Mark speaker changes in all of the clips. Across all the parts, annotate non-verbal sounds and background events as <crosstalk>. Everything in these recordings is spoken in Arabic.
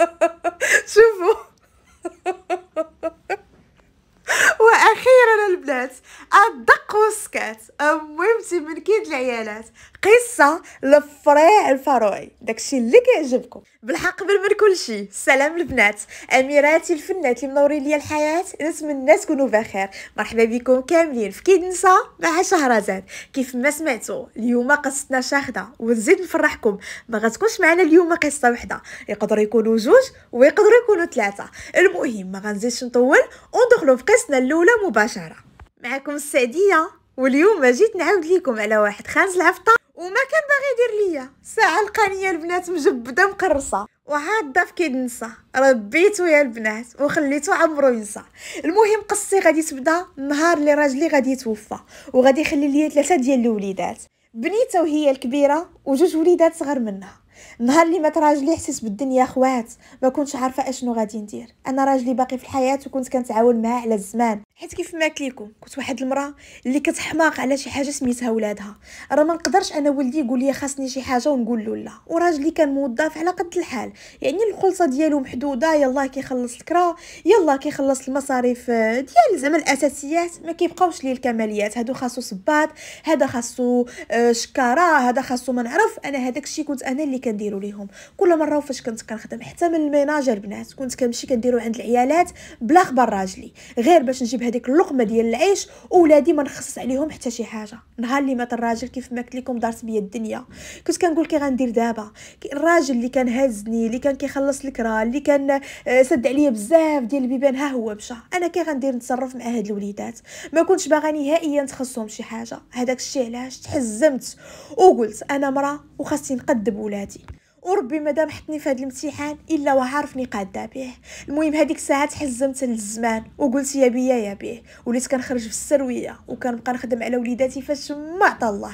Speaker 1: <laughs> شوفوا <laughs> واخيرا البنات الدق والسكات من كيد العيالات قصه للفريع الفروعي داكشي اللي كيعجبكم بالحق قبل من كل شيء سلام البنات اميراتي الفنات اللي منورين ليا الحياه نتمنى تكونوا بخير مرحبا بكم كاملين في كيد نسا مع شهرزاد كيف ما سمعتوا اليوم قصتنا شاخده ونزيد نفرحكم ما غتكونش معنا اليوم قصه وحده يقدر يكونوا جوج ويقدر يكونوا ثلاثه المهم ما غنزيدش نطول وندخلوا في قصتنا الاولى مباشره معكم السعديه واليوم جيت نعاود ليكم على واحد خانز العفطه وما كان باغي يدير ليا ساعه القانيه البنات مجبده مقرصه وعاد ضاف كيدنسى ربيتو يا البنات وخليتو عمرو ينسى المهم قصتي غادي تبدا النهار اللي راجلي غادي يتوفى وغادي يخلي ليا ثلاثه ديال الوليدات بنيته وهي الكبيره وجوج وليدات صغار منها النهار اللي مات راجلي حسيت بالدنيا خوات ما كنتش عارفه اشنو غادي ندير انا راجلي باقي في الحياه وكنت كنتعاون معاه على الزمان حيت كيف ما قلت كنت واحد المراه اللي كتحماق على شي حاجه سميتها ولادها راه ما نقدرش انا ولدي يقول لي خاصني شي حاجه ونقول له لا وراجلي كان موظف على قد الحال يعني الخلصه ديالو محدوده يلاه كيخلص الكرا يلاه كيخلص المصاريف آه، ديال زعما الاساسيات ما كيبقاوش ليه الكماليات هادو خاصو صباط هذا خاصو آه، شكاره هذا خاصو ما نعرف انا هذاك الشيء كنت انا اللي كنديرو ليهم كل مره وفاش كنت كنخدم حتى من الميناجر البنات كنت كنمشي كنديرو عند العيالات بلا خبر راجلي غير باش نجيب هذيك اللقمه ديال العيش وولادي ما نخصص عليهم حتى شي حاجه نهار اللي مات الراجل كيف ما قلت لكم دارت بيا الدنيا كنت كنقول كي غندير دابا الراجل اللي كان هزني اللي كان كيخلص الكرا اللي كان آه، سد عليا بزاف ديال البيبان ها هو مشى انا كي غندير نتصرف مع هاد الوليدات ما كنتش باغا نهائيا تخصهم شي حاجه هذاك الشيء علاش تحزمت وقلت انا مرا وخاصني نقدم ولادي وربي مادام حطني في هذا الامتحان الا وعارفني قاده به المهم هذيك الساعه تحزمت للزمان وقلت يا بيا يا بيه وليت كنخرج في السرويه وكنبقى نخدم على وليداتي فاش ما عطا الله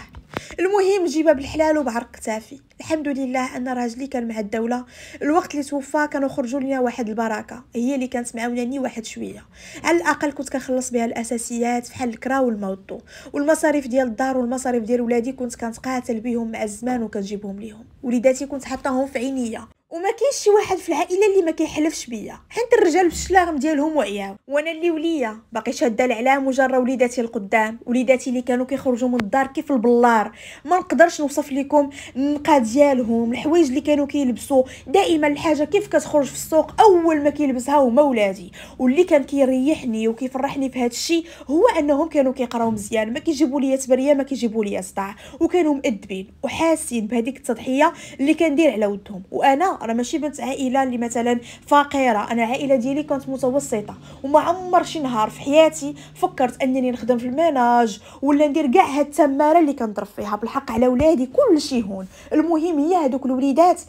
Speaker 1: المهم جيبها بالحلال وبعرق كتافي الحمد لله ان راجلي كان مع الدوله الوقت اللي توفى كانوا خرجوا لنا واحد البركه هي اللي كانت معاوناني واحد شويه على الاقل كنت كنخلص بها الاساسيات بحال الكرا والموطو والمصاريف ديال الدار والمصاريف ديال ولادي كنت كنتقاتل بهم مع الزمان وكنجيبهم ليهم وليداتي كنت حاط 但好肥你呀。وما كاينش شي واحد في العائله اللي ما كيحلفش بيا حيت الرجال بالشلاغم ديالهم وعياو وانا اللي وليا باقي شاده العلام وجاره وليداتي القدام وليداتي اللي كانوا كيخرجوا من الدار كيف البلار ما نقدرش نوصف لكم النقا ديالهم الحوايج اللي كانوا كيلبسوا دائما الحاجه كيف كتخرج في السوق اول ما كيلبسها هما ولادي واللي كان كيريحني وكيفرحني في هذا الشيء هو انهم كانوا كيقراو مزيان ما كيجيبوا ليا تبريه ما كيجيبوا ليا صداع وكانوا مؤدبين وحاسين بهذيك التضحيه اللي كندير على ودهم وانا انا ماشي بنت عائله اللي مثلا فقيره انا عائله ديالي كانت متوسطه وما عمر شي نهار في حياتي فكرت انني نخدم في الميناج ولا ندير كاع هاد التماره اللي كنضرب فيها بالحق على ولادي كلشي هون المهم هي هذوك الوليدات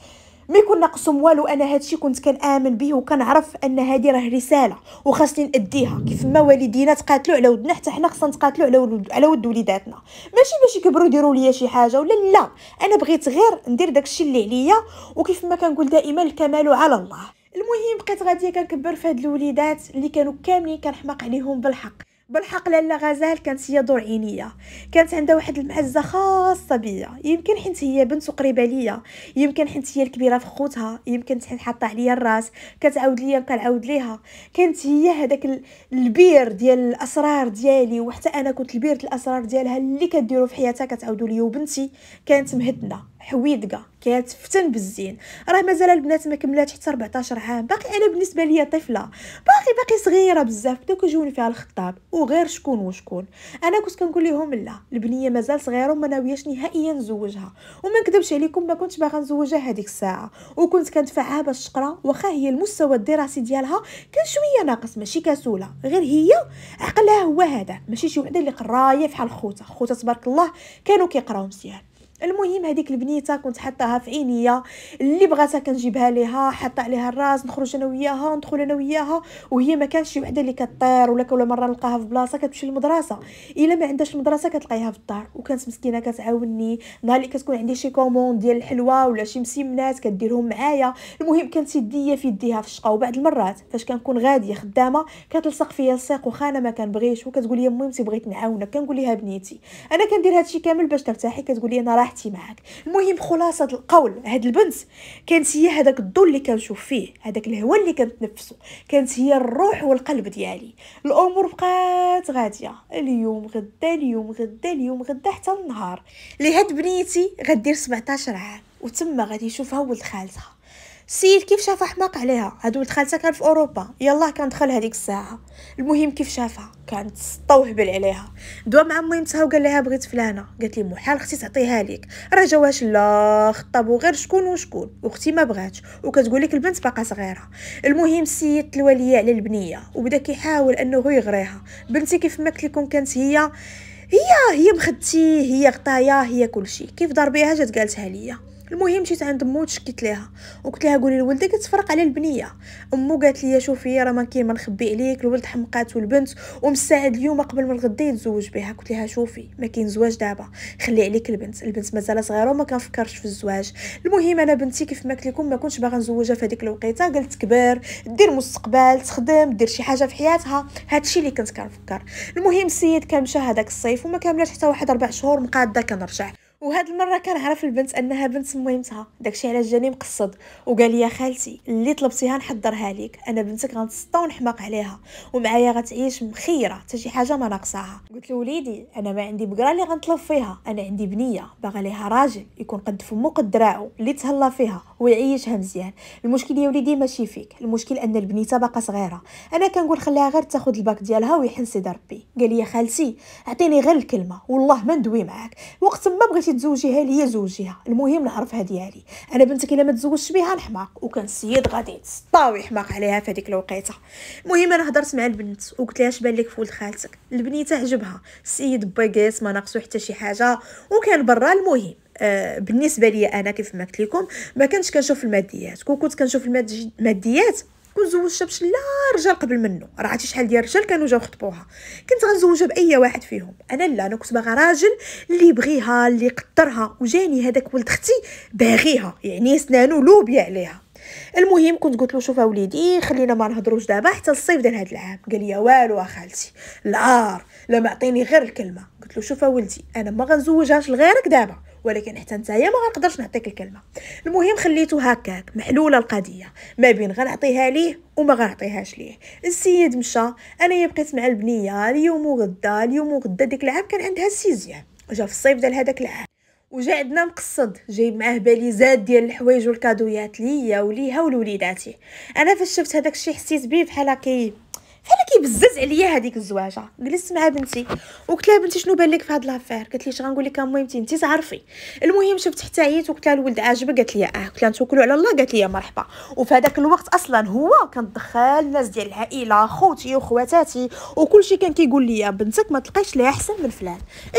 Speaker 1: ما يكون ناقصهم والو انا هادشي كنت كنامن به وكنعرف ان هادي راه رساله وخاصني ناديها كيف ما والدينا تقاتلوا على ودنا حتى حنا خصنا نتقاتلوا على ولد على ود وليداتنا ماشي باش يكبروا يديروا ليا شي حاجه ولا لا انا بغيت غير ندير داكشي اللي عليا وكيف ما كنقول دائما الكمال على الله المهم بقيت غاديه كنكبر في هاد الوليدات اللي كانوا كاملين كنحماق عليهم بالحق بالحق لالا غزال كانت هي دور عينيا كانت عندها واحد المعزه خاصه بيا يمكن حنت هي بنت قريبه ليا يمكن حنت هي الكبيره في خوتها يمكن حنت حاطه عليا الراس كتعاود ليا كنعاود ليها كانت هي هذاك البير ديال الاسرار ديالي وحتى انا كنت البير الاسرار ديالها اللي كديرو في حياتها كتعاودوا ليا وبنتي كانت مهدنه حويدكا كتفتن بالزين راه مازال البنات ما كملات حتى 14 عام باقي انا بالنسبه ليا طفله باقي باقي صغيره بزاف بداو كيجوني فيها الخطاب وغير شكون وشكون انا كنت كنقول لهم لا البنيه مازال صغيره وما ناويهش نهائيا نزوجها وما نكذبش عليكم ما كنتش باغا نزوجها هذيك الساعه وكنت كندفعها باش تقرا واخا هي المستوى الدراسي ديالها كان شويه ناقص ماشي كسوله غير هي عقلها هو هذا ماشي شي وحده اللي قرايه بحال خوتها خوتها تبارك الله كانوا كيقراو مزيان المهم هذيك البنيته كنت حطاها في عينيا اللي بغاتها كنجيبها ليها حط عليها الراس نخرج انا وياها ندخل انا وياها وهي ما كانش شي وحده اللي كطير ولا كل مره نلقاها في بلاصه كتمشي للمدرسه الا ما عندهاش المدرسه كتلقايها في الدار وكانت مسكينه كتعاوني نهار اللي كتكون عندي شي كوموند ديال الحلوى ولا شي مسيمنات كديرهم معايا المهم كانت يديا في يديها في الشقه وبعض المرات فاش كنكون غاديه خدامه كتلصق فيا السيق وخا انا ما كنبغيش وكتقول لي امي بغيت نعاونك كنقول لها بنيتي انا كندير هادشي كامل باش ترتاحي كتقول لي انا راحتي معاك المهم خلاصه القول هاد البنت كانت هي هذاك الضو اللي كنشوف فيه هذاك الهوى اللي كنتنفسو كانت هي الروح والقلب ديالي الامور بقات غاديه اليوم غدا اليوم غدا اليوم غدا حتى النهار لهاد بنيتي غدير 17 عام وتما غادي يشوفها ولد خالتها السيد كيف شاف احمق عليها هاد ولد خالتها كان في اوروبا يلاه كان دخل هذيك الساعه المهم كيف شافها كانت سطا وهبل عليها دوا مع ميمتها وقال لها بغيت فلانه قالت لي محال اختي تعطيها ليك راه جواش لا خطابو غير شكون وشكون واختي ما بغاتش وكتقول لك البنت باقا صغيره المهم السيد الوليه على البنيه وبدا كيحاول انه يغريها بنتي كيف ما لكم كانت هي هي هي مخدتي هي غطايا هي كلشي كيف ضربيها جات قالتها ليا المهم مشيت عند امو تشكيت ليها وقلت لها قولي لولدك تفرق على البنيه امو قالت لي شوفي راه ما كاين ما نخبي عليك الولد حمقات والبنت ومساعد اليوم قبل ما الغدا يتزوج بها قلت لها شوفي ما كاين زواج دابا خلي عليك البنت البنت مازال صغيره وما كنفكرش في الزواج المهم انا بنتي كيف ما قلت لكم ما كنتش باغا نزوجها في هذيك الوقيته قالت كبر دير مستقبل تخدم دير شي حاجه في حياتها هادشي اللي كنت كنفكر المهم السيد كان مشى هذاك الصيف وما كملاش حتى واحد اربع شهور مقاده كنرجع وهاد المره كنعرف البنت انها بنت مهمتها داكشي علاش جاني مقصد وقال لي خالتي اللي طلبتيها نحضرها لك انا بنتك غنتسطى ونحماق عليها ومعايا غتعيش مخيره تجي شي حاجه ما ناقصاها قلت وليدي انا ما عندي بقره اللي غنطلب فيها انا عندي بنيه باغا ليها راجل يكون قد فمو قد دراعو اللي تهلا فيها ويعيشها مزيان المشكل يا وليدي ماشي فيك المشكل ان البنيته باقا صغيره انا كنقول خليها غير تاخذ الباك ديالها ويحن سيدي ربي قال لي خالتي عطيني غير الكلمه والله ما ندوي معاك وقت ما بغيتي تزوجيها ليا زوجيها المهم نعرفها ديالي انا بنتك الا ما تزوجتش بها الحماق وكان السيد غادي يتسطا ويحماق عليها في هذيك الوقيته المهم انا هضرت مع البنت وقلت لها بان لك فولد خالتك البنيته عجبها السيد باكيس ما ناقصو حتى شي حاجه وكان برا المهم آه، بالنسبه ليا انا كيف ما قلت لكم ما كنتش كنشوف الماديات كون كنت كنشوف الماديات كنت زوجتها بشلا رجال قبل منه راه عرفتي شحال ديال الرجال كانوا جاو خطبوها كنت غنزوجها باي واحد فيهم انا لا انا كنت باغا راجل اللي يبغيها اللي يقدرها وجاني هذاك ولد اختي باغيها يعني سنانو لوبيا عليها المهم كنت قلت له شوف اوليدي خلينا ما نهضروش دابا حتى الصيف ديال هذا العام قال لي والو اخالتي العار لا معطيني غير الكلمه قلت له شوف ولدي انا ما غنزوجهاش لغيرك دابا ولكن حتى نتايا ما غنقدرش نعطيك الكلمه المهم خليته هكاك محلوله القضيه ما بين غنعطيها ليه وما غنعطيهاش ليه السيد مشى انا بقيت مع البنيه اليوم وغدا اليوم وغدا ديك العام كان عندها السيزيام جا في الصيف ديال هذاك العام وجا عندنا مقصد جايب معاه باليزات ديال الحوايج والكادويات ليا وليها ولوليداتي انا فاش شفت هذاك الشيء حسيت بيه بحال هكا فانا كيبزز عليا هذيك الزواجه جلست مع بنتي وقلت لها بنتي شنو بان لك في هذا لافير قالت لي اش غنقول لك المهم انت تعرفي المهم شفت حتى عييت وقلت لها الولد عاجبك قالت لي اه قلت لها نتوكلوا على الله قالت لي مرحبا وفي هذاك الوقت اصلا هو كان دخل الناس ديال العائله خوتي وخواتاتي شيء كان كيقول لي بنتك ما تلقايش ليها احسن من فلان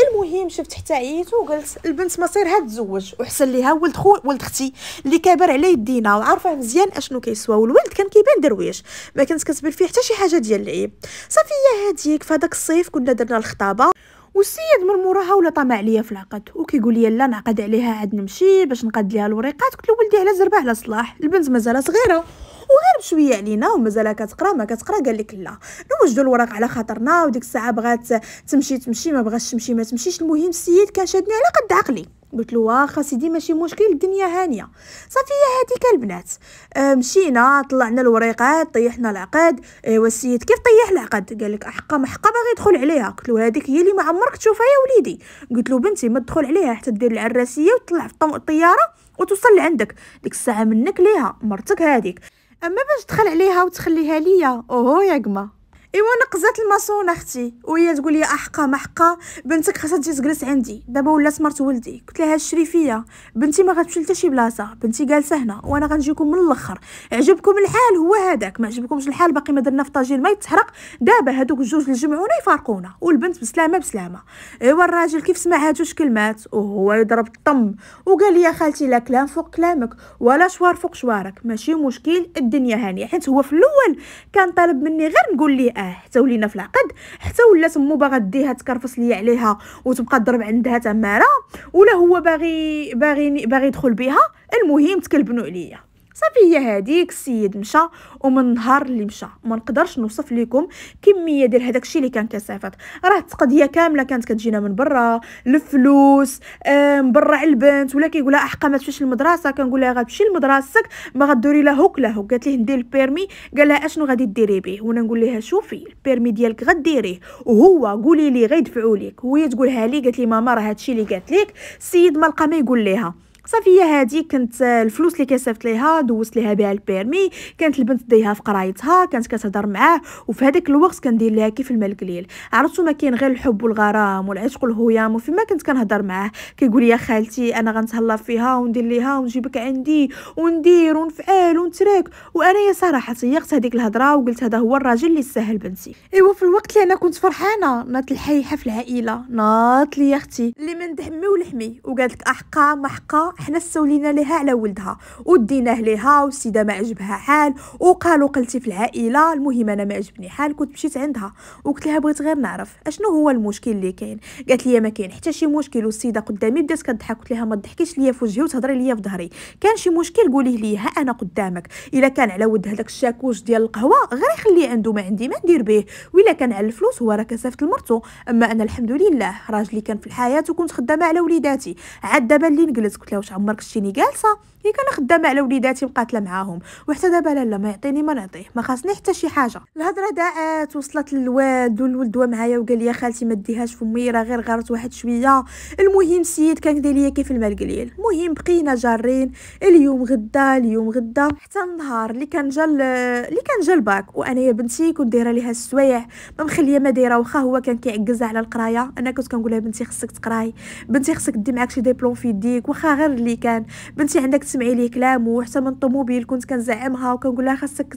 Speaker 1: المهم شفت حتى عييت وقلت البنت مصيرها تزوج وحسن ليها ولد خو ولد اختي اللي كابر على يدينا وعارفه مزيان اشنو كيسوا والولد كان كيبان درويش ما كانت كتبان فيه حتى شي حاجه ديال ديال العيب صافي يا هاديك فهداك الصيف كنا درنا الخطابه والسيد من موراها ولا طمع عليا في العقد وكيقول لي لا نعقد عليها عاد نمشي باش نقاد ليها الوريقات قلت له ولدي على زربه على صلاح البنت مازال صغيره وغير بشويه علينا ومازال كتقرا ما كتقرا قال لك لا نوجدوا الوراق على خاطرنا وديك الساعه بغات تمشي تمشي ما بغاتش تمشي ما تمشيش المهم السيد كان شادني على قد عقلي قلت له واخا سيدي ماشي مشكل الدنيا هانيه صافي يا هذيك البنات آه، مشينا طلعنا الوريقات طيحنا العقد ايوا آه، السيد كيف طيح العقد قال لك احقا محقا باغي يدخل عليها قلت له هذيك هي اللي ما عمرك تشوفها يا وليدي قلت له بنتي ما تدخل عليها حتى دير العراسيه وتطلع في الطياره وتوصل لعندك ديك الساعه منك ليها مرتك هذيك اما باش تدخل عليها وتخليها ليا اوهو يا قمه ايوا نقزات الماسون اختي وهي تقول لي احقا محقا بنتك خاصها تجي تجلس عندي دابا ولات مرت ولدي قلت لها الشريفيه بنتي ما غتمشي لتا شي بلاصه بنتي جالسه هنا وانا غنجيكم من الاخر عجبكم الحال هو هذاك ما عجبكمش الحال باقي ما درنا في ما يتحرق دابا هذوك الجوج جمعونا يفارقونا والبنت بسلامه بسلامه ايوا الراجل كيف سمع هاد جوج كلمات وهو يضرب الطم وقال لي يا خالتي لا كلام فوق كلامك ولا شوار فوق شوارك ماشي مشكل الدنيا هانيه حيت هو في الاول كان طالب مني غير نقول ليه اه حتى ولينا في العقد حتى ولات مو باغا ديها تكرفص ليا عليها وتبقى تضرب عندها تماره ولا هو باغي باغي باغي يدخل بها المهم تكلبنوا عليا صافي هي هذيك السيد مشى ومن نهار اللي مشى ما نقدرش نوصف لكم كميه ديال هذاك الشيء اللي كان كيصيفط راه التقضيه كامله كانت كتجينا من برا الفلوس آه، مبرع البنت ولا كيقول لها احقا ما تمشيش للمدرسه كنقول لها غتمشي لمدرستك ما غدوري لا هوك لا هوك قالت ليه ندير البيرمي قال لها اشنو غادي ديري به وانا نقول لها شوفي البيرمي ديالك غديريه وهو قولي لي غيدفعوا ليك وهي تقولها لي قالت لي ماما راه هادشي اللي قالت لك السيد ما لقى ما يقول لها صافي هي هادي كنت الفلوس اللي كسبت ليها دوزت ليها بها البيرمي كانت البنت ديها في قرايتها كانت كتهضر معاه وفي هذاك الوقت كندير ليها كيف المال قليل عرفتو ما كاين غير الحب والغرام والعشق والهيام وفي ما كنت كنهضر معاه كيقول لي خالتي انا غنتهلا فيها وندير ليها ونجيبك عندي وندير ونفعل ونترك وانا يا صراحه تيقت هذيك الهضره وقلت هذا هو الراجل اللي يستاهل بنتي ايوا في الوقت اللي انا كنت فرحانه نات الحيحه في العائله ناط لي اختي اللي من دحمي ولحمي وقالت لك احقا محقا حنا سولينا ليها على ولدها وديناه ليها والسيده ما عجبها حال وقالوا قلتي في العائله المهم انا ما عجبني حال كنت مشيت عندها وقلت لها بغيت غير نعرف اشنو هو المشكل اللي كاين قالت لي ما كاين حتى شي مشكل والسيده قدامي بدات كضحك قلت لها ما تضحكيش ليا في وجهي وتهضري ليا في ظهري كان شي مشكل قوليه ليا انا قدامك الا كان على ود هذاك الشاكوش ديال القهوه غير خليه عنده ما عندي ما ندير به ولا كان على الفلوس هو راه كسافت لمرتو اما انا الحمد لله راجلي كان في الحياه وكنت خدامه على وليداتي عاد دابا اللي نجلس قلت لها واش عمرك شتيني جالسه ملي كان خدامه على وليداتي مقاتله معاهم وحتى دابا لا لا ما يعطيني ما نعطيه ما خاصني حتى شي حاجه الهضره داعات وصلت للواد والولد وا معايا وقال لي خالتي ما ديهاش فمي راه غير غارت واحد شويه المهم السيد كان داير ليا كيف المال قليل المهم بقينا جارين اليوم غدا اليوم غدا حتى النهار اللي كان جا اللي كان جا الباك وانا يا بنتي كنت دايره ليها السوايع ما مخليه ما دايره واخا هو كان كيعكز على القرايه انا كنت كنقول لها بنتي خصك تقراي بنتي خصك دي معاك شي ديبلوم في يديك واخا غير اللي كان بنتي عندك تسمعي ليه كلام وحتى من الطوموبيل كنت كنزعمها وكنقول لها خاصك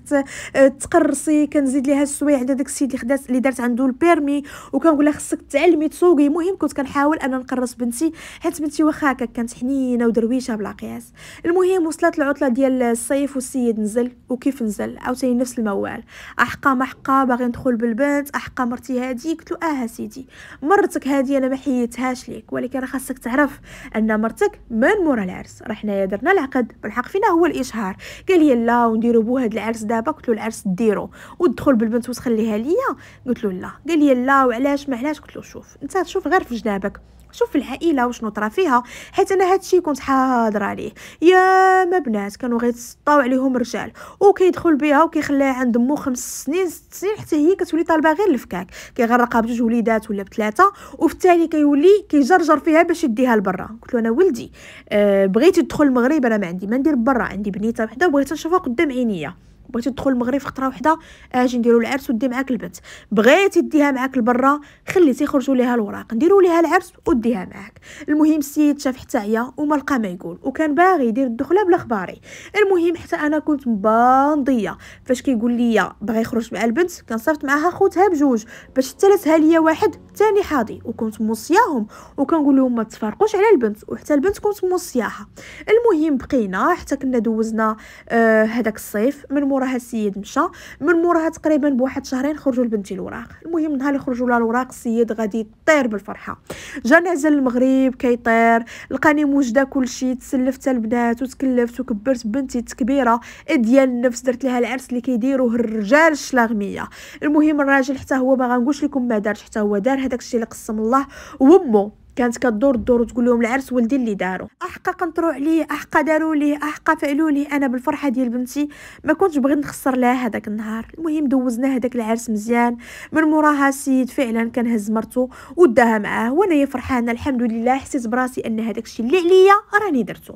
Speaker 1: آه، تقرصي كنزيد ليها السوايع عند داك السيد اللي خدات اللي دارت عنده البيرمي وكنقول لها خاصك تعلمي تسوقي المهم كنت كنحاول انا نقرص بنتي حيت بنتي واخا هكاك كانت حنينه ودرويشه بلا قياس المهم وصلت العطله ديال الصيف والسيد نزل وكيف نزل عاوتاني نفس الموال احقا محقا باغي ندخل بالبنت احقا مرتي هادي قلت له اه سيدي مرتك هادي انا ما حيتهاش ليك ولكن راه خاصك تعرف ان مرتك من مورا العرس راه حنايا درنا العقد العقد بالحق فينا هو الاشهار قال لي لا ونديرو بو هاد العرس دابا قلت له العرس ديرو ودخل بالبنت وتخليها ليا قلت له لا قال لي لا وعلاش ما علاش قلت له شوف انت تشوف غير في جنابك شوف العائله وشنو طرا فيها حيت انا هادشي كنت حاضره عليه يا ما بنات كانوا غيتسطاو عليهم رجال وكيدخل بها وكيخليها عند مو خمس سنين ست سنين حتى هي كتولي طالبه غير الفكاك كيغرقها بجوج وليدات ولا بثلاثه وفي الثاني كيولي كيجرجر فيها باش يديها لبرا قلت له انا ولدي أه بغيتي تدخل المغرب انا ما عندي ما ندير برا عندي بنيته وحده بغيت نشوفها قدام عينيا بغيتي تدخل المغرب خطره وحده اجي نديرو العرس ودي معاك البنت بغيتي ديها معاك لبرا خلي تيخرجوا ليها الوراق نديرو ليها العرس وديها معاك المهم السيد شاف حتى هي وما لقى ما يقول وكان باغي يدير الدخله بلا خباري المهم حتى انا كنت مبانضيه فاش كيقول لي باغي يخرج مع البنت كنصيفط معاها خوتها بجوج باش ثلاثه ليا واحد تاني حاضي وكنت موصياهم وكنقول لهم ما تفرقوش على البنت وحتى البنت كنت موصياها المهم بقينا حتى كنا دوزنا آه، هذاك آه الصيف من موراها السيد مشى من موراها تقريبا بواحد شهرين خرجوا لبنتي الوراق المهم نهار خرجوا لها الوراق السيد غادي يطير بالفرحه جا نازل المغرب كيطير لقاني موجده كلشي تسلفت البنات وتكلفت وكبرت بنتي التكبيره ديال النفس درت لها العرس اللي كيديروه الرجال الشلاغميه المهم الراجل حتى هو ما غنقولش لكم ما دارش حتى هو دار هذاك الشيء اللي قسم الله وامه كانت كدور الدور وتقول لهم العرس ولدي اللي دارو احقا قنطروا عليه احقا داروا ليه احقا فعلوا ليه انا بالفرحه ديال بنتي ما كنتش بغيت نخسر لها هذاك النهار المهم دوزنا هذاك العرس مزيان من موراها السيد فعلا كان هز مرتو وداها معاه وانا فرحانه الحمد لله حسيت براسي ان هذاك الشيء اللي عليا راني درتو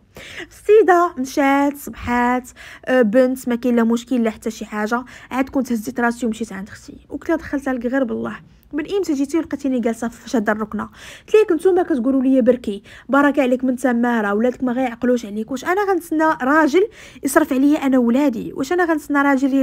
Speaker 1: السيده مشات صبحات آه، بنت ما كاين لا مشكل لا حتى شي حاجه عاد كنت هزيت راسي ومشيت عند اختي وكنت دخلت لك غير بالله من امتى جيتي ولقيتيني جالسه في شاده الركنه قلت لك نتوما كتقولوا لي بركي بركه عليك من تماره ولادك ما غيعقلوش عليك واش انا غنتسنى راجل يصرف عليا انا ولادي واش انا غنتسنى راجل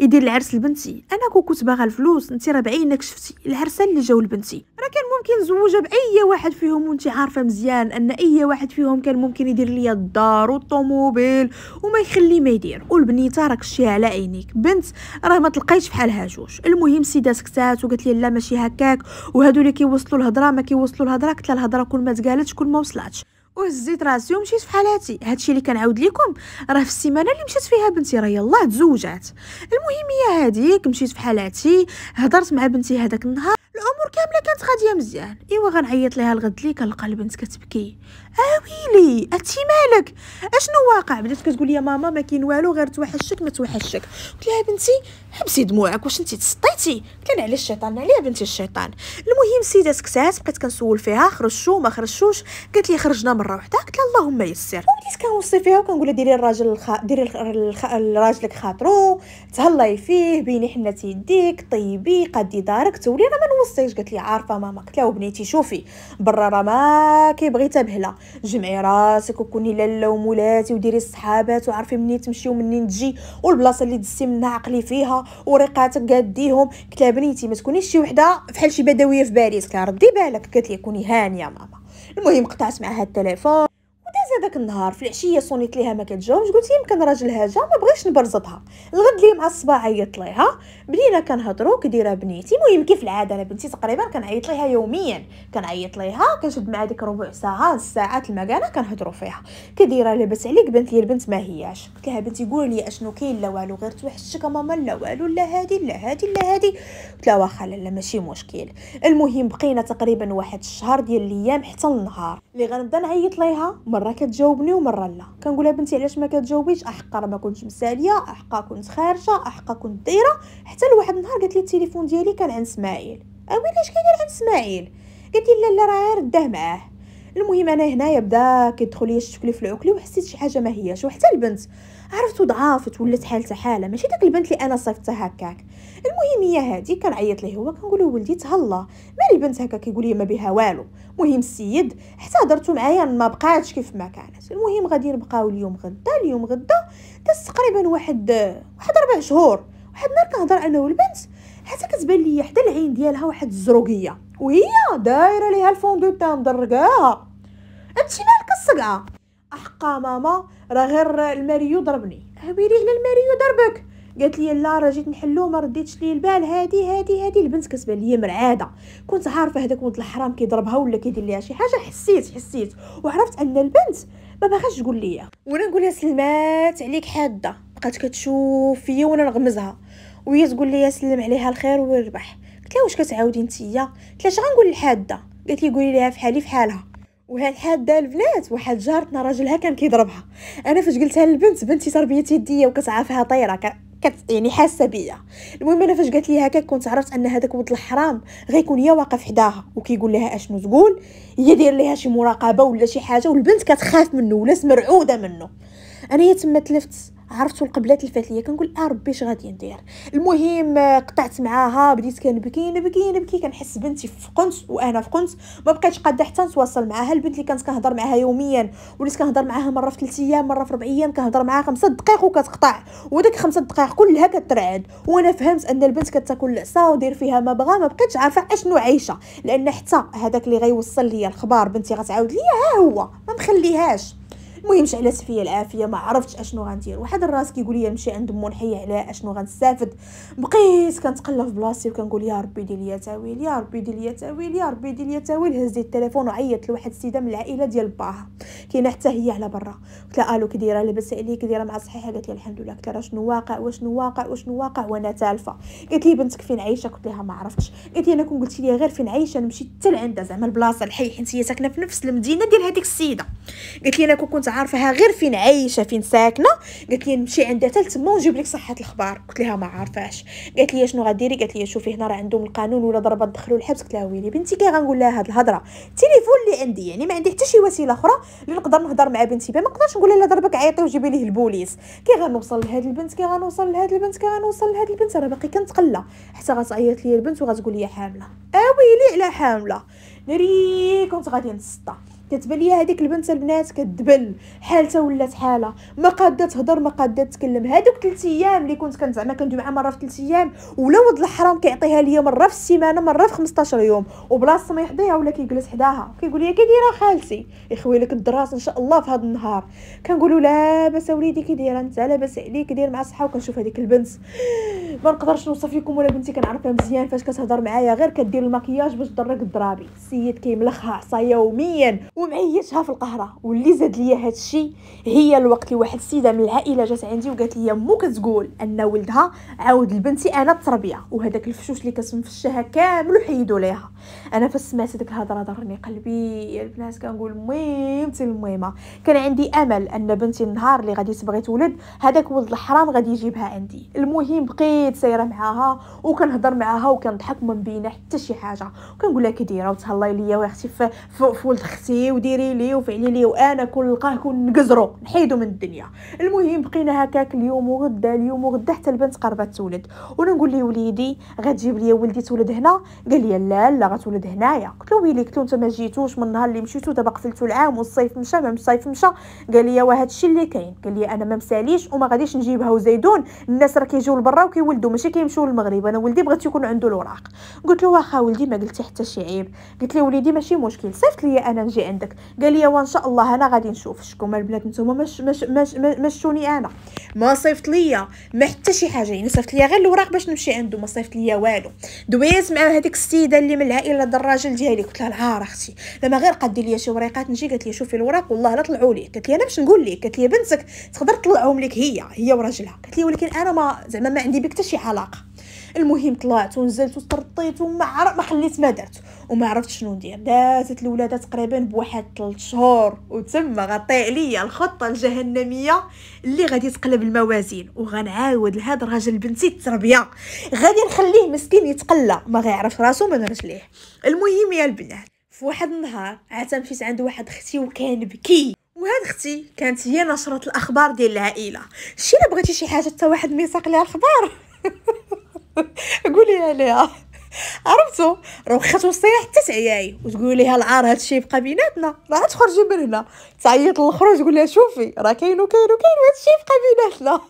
Speaker 1: يدير العرس لبنتي انا كون كنت باغا الفلوس انت راه بعينك شفتي العرسه اللي جاو لبنتي راه كان ممكن نزوجها باي واحد فيهم وانت عارفه مزيان ان اي واحد فيهم كان ممكن يدير ليا الدار والطوموبيل وما يخلي ما يدير والبنيته راك شي على عينيك بنت راه ما تلقيتش بحالها جوج المهم السيده سكتات وقالت لي لا ماشي ماشي هكاك وهادو اللي كيوصلوا الهضره ما كيوصلوا الهضره كتله الهضره كل ما تقالتش كل ما وصلتش وهزيت راسي ومشيت في حالاتي هادشي اللي كنعاود لكم راه في السيمانه اللي مشات فيها بنتي راه يلاه تزوجات المهم هي هاديك مشيت في حالاتي هضرت مع بنتي هذاك النهار الامور كامله كانت غاديه مزيان ايوا غنعيط ليها الغد لي كنلقى البنت كتبكي اويلي آه انت مالك اشنو واقع بدات كتقول لي ماما ما كاين والو غير توحشك ما توحشك قلت لها بنتي حبسي دموعك واش انت تسطيتي قلت لها علاش الشيطان عليا بنتي الشيطان المهم سيده سكتات بقيت كنسول فيها خرجتو ما خرجوش قالت لي خرجنا مره واحده قلت لها اللهم يسر وبديت كنوصي فيها وكنقول لها ديري الراجل الخ... ديري الخ... راجلك خاطرو تهلاي فيه بيني حنا يديك طيبي قدي دارك تولي راه ما نوصيش قالت لي عارفه ماما قلت لها وبنيتي شوفي برا راه ما كيبغي تبهله جمعي راسك وكوني لاله ومولاتي وديري الصحابات وعرفي منين تمشي ومنين تجي والبلاصه اللي دزتي منها عقلي فيها وريقاتك قاديهم لها بنيتي ما تكونيش شي وحده فحال شي بدويه في باريس كاردي بالك قالت لي كوني هانيه ماما المهم قطعت معها التليفون جات هذاك النهار في العشيه صونيت ليها ما كتجاوبش قلت يمكن راجل هاجه ما بغيش نبرزطها الغد لي مع الصباح عيط ليها بدينا كنهضروا كديره بنيتي المهم كيف العاده انا بنتي تقريبا كنعيط ليها يوميا كنعيط ليها كنشد معها ديك ربع ساعه الساعات المكانه كنهضروا فيها كديره لاباس عليك بنت البنت ما هياش قلت لها بنتي قولي لي اشنو كاين لا والو غير توحشتك ماما لا والو لا هادي لا هادي لا هادي قلت لها واخا لا ماشي مشكل المهم بقينا تقريبا واحد الشهر ديال الايام حتى النهار اللي غنبدا نعيط ليها مره كتجاوبني ومره لا كنقولها بنتي علاش ما كتجاوبيش احقا راه ما كنتش مساليه احقا كنت خارجه احقا كنت دايره حتى لواحد النهار قالت لي التليفون ديالي كان عند اسماعيل اويلي اش كيدير عند اسماعيل قالت لي لا لا راه داه معاه المهم انا هنايا بدا كيدخل ليا الشكلي في العقلي وحسيت شي حاجه ما هياش وحتى البنت عرفتو ضعافت ولات حالتها حاله ماشي داك البنت اللي انا صيفطتها هكاك المهم هي هادي كنعيط ليه هو كنقول له ولدي تهلا مال البنت هكا كيقول لي ما بها والو المهم السيد حتى هضرتو معايا ما بقاتش كيف ما كانت المهم غادي نبقاو اليوم غدا اليوم غدا داز تقريبا واحد واحد ربع شهور واحد النهار كنهضر انا والبنت حتى كتبان ليا حدا العين ديالها واحد الزروقيه وهي دايره ليها الفوندو تاع مدرقاها هادشي مالك الصقعه احقا ماما راه غير الماريو ضربني عبيري على الماريو ضربك قالت لي لا راه جيت نحلو ما رديتش ليه البال هادي هادي هادي البنت كتبان ليا مرعاده كنت عارفه هذاك ولد الحرام كيضربها ولا كيدير ليها شي حاجه حسيت حسيت وعرفت ان البنت ما باغاش تقول ليا وانا نقولها سلمات عليك حاده بقات كتشوف فيا وانا نغمزها وهي تقول لي سلم عليها الخير ويربح قلت لها واش كتعاودي نتيا قلت لها غنقول الحاده قالت لي قولي لها فحالي فحالها وهالحاده البنات واحد جارتنا راجلها كان كيضربها انا فاش قلتها للبنت بنتي تربيتي يديه وكتعافها طايره كت يعني حاسه بيا المهم انا فاش قالت لي هكا كنت عرفت ان هذاك ولد الحرام غيكون هي واقف حداها وكيقول لها اشنو تقول هي داير ليها شي مراقبه ولا شي حاجه والبنت كتخاف منه ولا مرعوده منه انا هي تما تلفت عرفتوا القبلات اللي فات ليا كنقول اه ربي اش غادي ندير المهم آه، قطعت معاها بديت كنبكي نبكي نبكي كنحس بنتي فقنت وانا فقنت ما بقيتش قاده حتى نتواصل معاها البنت اللي كانت كنهضر معاها يوميا وليت كنهضر معاها مره في 3 ايام مره في 4 ايام كنهضر معاها خمسة دقائق وكتقطع وديك خمسة دقائق كلها كترعد وانا فهمت ان البنت كتاكل العصا ودير فيها ما بغا ما بقيتش عارفه اشنو عايشه لان حتى هذاك اللي غيوصل ليا الخبار بنتي غتعاود ليا ها هو ما مخليهاش المهم شعلت فيا العافيه ما عرفتش اشنو غندير واحد الراس كيقول لي نمشي عند مو نحيي عليها اشنو غنستافد بقيت كنتقلى في بلاصتي وكنقول يا ربي دير ليا تاويل يا ربي دير ليا تاويل يا ربي دير ليا تاويل هزيت التليفون وعيطت لواحد السيده من العائله ديال باها كاينه حتى هي على برا قلت لها الو كديره لاباس عليك دايره مع صحيحه قالت لي الحمد لله قلت لها شنو واقع واشنو واقع وشنو واقع وانا تالفه قالت لي بنتك فين عايشه قلت لها ما عرفتش قالت لي انا كون قلتي لي غير فين عايشه نمشي حتى لعندها زعما البلاصه الحي حيت هي ساكنه في نفس المدينه ديال هذيك السيده قالت لي انا كون كنت كنت عارفاها غير فين عايشه فين ساكنه قالت لي نمشي عندها حتى تما ونجيب لك صحه الاخبار قلت لها ما عارفاش قالت لي شنو غديري قالت لي شوفي هنا راه عندهم القانون ولا ضربه تدخلوا الحبس قلت لها ويلي بنتي كي غنقول لها هاد الهضره التليفون اللي عندي يعني ما عندي حتى شي وسيله اخرى اللي نقدر نهضر مع بنتي ما نقدرش نقول لها ضربك عيطي وجيبي ليه البوليس كي غنوصل لهاد البنت كي غنوصل لهاد البنت كي غنوصل لهاد البنت انا باقي كنتقلى حتى غتعيط لي البنت وغتقول لي حامله اويلي آه على حامله نري كنت غادي نسطا كتبان ليا هذيك البنت البنات كدبل حالتها ولات حاله ما قاده تهضر ما قاده تكلم هذوك 3 ايام اللي كنت كنت زعما كندوي معها مره في 3 ايام ولا ولد الحرام كيعطيها ليا مره في السيمانه مره في 15 يوم وبلاصه ما يحضيها ولا كيجلس حداها كيقول لي كديره خالتي يخوي لك الدراسه ان شاء الله في هذا النهار كنقول لا باس وليدي كي دايره انت لاباس عليك داير مع صحه وكنشوف هذيك البنت ما نقدرش نوصف لكم ولا بنتي كنعرفها مزيان فاش كتهضر معايا غير كدير المكياج باش ضرك الدرابي السيد كيملخها عصا يوميا ومعيشها في القهره واللي زاد ليا الشيء هي الوقت اللي واحد السيده من العائله جات عندي وقالت لي مو كتقول ان ولدها عاود لبنتي انا التربيه وهذاك الفشوش اللي كتنفشها كامل وحيدوا ليها انا فاش سمعت ديك الهضره ضرني قلبي يا البنات كنقول ميمتي الميمه كان عندي امل ان بنتي النهار اللي غادي تبغي تولد هذاك ولد الحرام غادي يجيبها عندي المهم بقيت سايره معاها وكنهضر معاها وكنضحك من مبينه حتى شي حاجه وكنقول لها كديره وتهلاي ليا واختي في ولد اختي وديري لي وفعلي لي وانا كل لقاه نقزرو نحيدو من الدنيا المهم بقينا هكاك اليوم وغدا اليوم وغدا حتى البنت قربت تولد وانا نقول لي وليدي غتجيب لي ولدي تولد هنا قال لي لا لا غتولد هنايا قلت له ويلي قلت له انت ما جيتوش من النهار اللي مشيتو دابا قفلتو العام والصيف مشى ما الصيف مشى قال لي واه هادشي اللي كاين قال لي انا ما مساليش وما غاديش نجيبها وزيدون الناس راه كيجيو لبرا وكيولدوا ماشي كيمشيو للمغرب انا ولدي بغات يكون عنده الوراق قلت له واخا ولدي ما قلتي حتى شي عيب قلت له وليدي ماشي مشكل صيفط لي انا نجي عندك قال لي وان شاء الله انا غادي نشوف شكون البنات نتوما مش مش مش انا ما صيفط ليا ما حتى شي حاجه يعني صيفط ليا غير الوراق باش نمشي عنده ما صيفط ليا والو دويت مع هذيك السيده اللي من العائله د الراجل ديالي قلت لها نهار اختي لما غير قدي ليا شي وريقات نجي قالت لي شوفي الوراق والله لا طلعوا ليه قالت لي انا باش نقول لك قالت لي بنتك تقدر تطلعهم لك هي هي وراجلها قالت لي ولكن انا ما زعما ما عندي بك حتى شي علاقه المهم طلعت ونزلت وترطيت وما عرف ما خليت ما درت وما عرفت شنو ندير دازت الولاده تقريبا بواحد 3 شهور وتما غطي عليا الخطه الجهنميه اللي غادي تقلب الموازين وغنعاود لهذا الراجل بنتي التربيه غادي نخليه مسكين يتقلى ما غيعرف راسو من رجليه المهم يا البنات في واحد النهار عاد مشيت عند واحد اختي وكان بكي وهاد اختي كانت هي نشره الاخبار ديال العائله شي بغيتي شي حاجه حتى واحد ميساق لها الخبار <laughs> <laughs> قولي عليها عرفتو راه واخا توصي حتى تعياي وتقولي ليها العار هادشي يبقى بيناتنا راه تخرجي من هنا تعيط للخروج تقول لها شوفي راه كاين وكاين وكاين هادشي يبقى بيناتنا